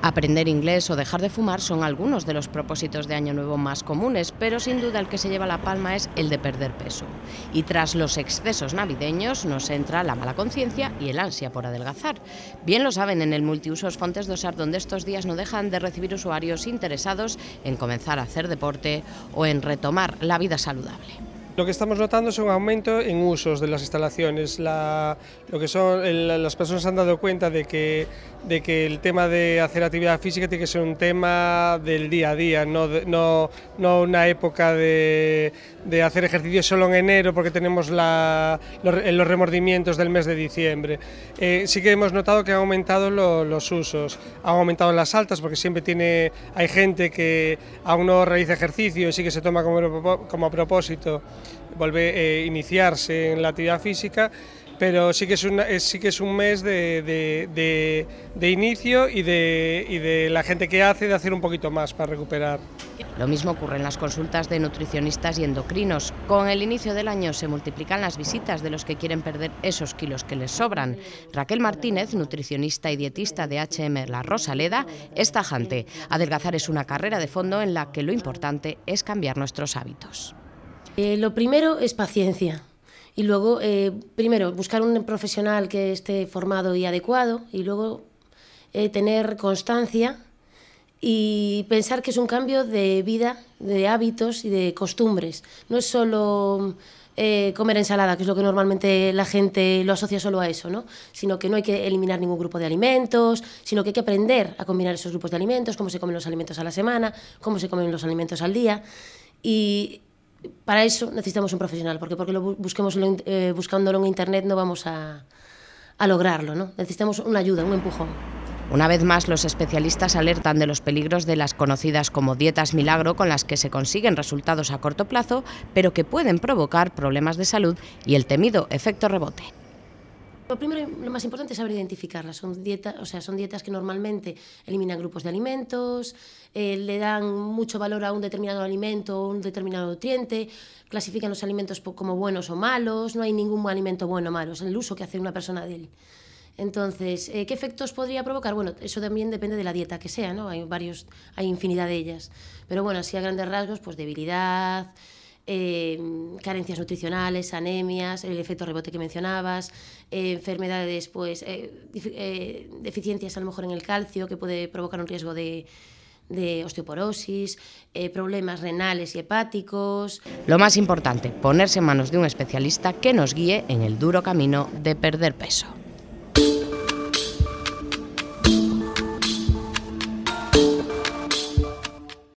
Aprender inglés o dejar de fumar son algunos de los propósitos de Año Nuevo más comunes, pero sin duda el que se lleva la palma es el de perder peso. Y tras los excesos navideños nos entra la mala conciencia y el ansia por adelgazar. Bien lo saben en el multiusos Fontes Dosar, donde estos días no dejan de recibir usuarios interesados en comenzar a hacer deporte o en retomar la vida saludable. Lo que estamos notando es un aumento en usos de las instalaciones. lo que son, las personas han dado cuenta de que, de que el tema de hacer actividad física tiene que ser un tema del día a día, no, no, una época de, de, hacer ejercicio solo en enero porque tenemos eh, los, remordimientos del mes de diciembre. Eh, sí que hemos notado que han aumentado los usos, han aumentado las altas porque siempre tiene, hay gente que aún no realiza ejercicio y sí que se toma como, como a propósito Vuelve a eh, iniciarse en la actividad física, pero sí que es, un mes de, inicio y, y de, la gente que hace de hacer un poquito más para recuperar. Lo mismo ocurre en las consultas de nutricionistas y endocrinos. Con el inicio del año se multiplican las visitas de los que quieren perder esos kilos que les sobran. Raquel Martínez, nutricionista y dietista de HM La Rosaleda, es tajante. Adelgazar es una carrera de fondo en la que lo importante es cambiar nuestros hábitos. Eh, lo primero es paciencia. Y luego, eh, primero, buscar un profesional que esté formado y adecuado. Y luego, eh, tener constancia y pensar que es un cambio de vida, de hábitos y de costumbres. No es solo comer ensalada, que es lo que normalmente la gente lo asocia solo a eso, ¿no? sino que no hay que eliminar ningún grupo de alimentos, sino que hay que aprender a combinar esos grupos de alimentos, cómo se comen los alimentos a la semana, cómo se comen los alimentos al día. Y para eso necesitamos un profesional, porque porque lo busquemos eh, buscándolo en internet no vamos a, a lograrlo, ¿no? Necesitamos una ayuda, un empujón. Una vez más, los especialistas alertan de los peligros de las conocidas como dietas milagro, con las que se consiguen resultados a corto plazo, pero que pueden provocar problemas de salud y el temido efecto rebote. Lo primero lo más importante es saber identificarlas. Son, o sea, son dietas que normalmente eliminan grupos de alimentos, eh, le dan mucho valor a un determinado alimento o un determinado nutriente, clasifican los alimentos como buenos o malos, no hay ningún alimento bueno o malo, es el uso que hace una persona de él. Entonces, eh, ¿qué efectos podría provocar? Bueno, eso también depende de la dieta que sea, ¿no? Hay varios, hay infinidad de ellas. Pero bueno, así a grandes rasgos, pues debilidad, Em, carencias nutricionales, anemias, el efecto rebote que mencionabas, eh, enfermedades, pues eh, eh, deficiencias a lo mejor en el calcio que puede provocar un riesgo de, de osteoporosis, problemas renales y hepáticos. Lo más importante, ponerse en manos de un especialista que nos guíe en el duro camino de perder peso.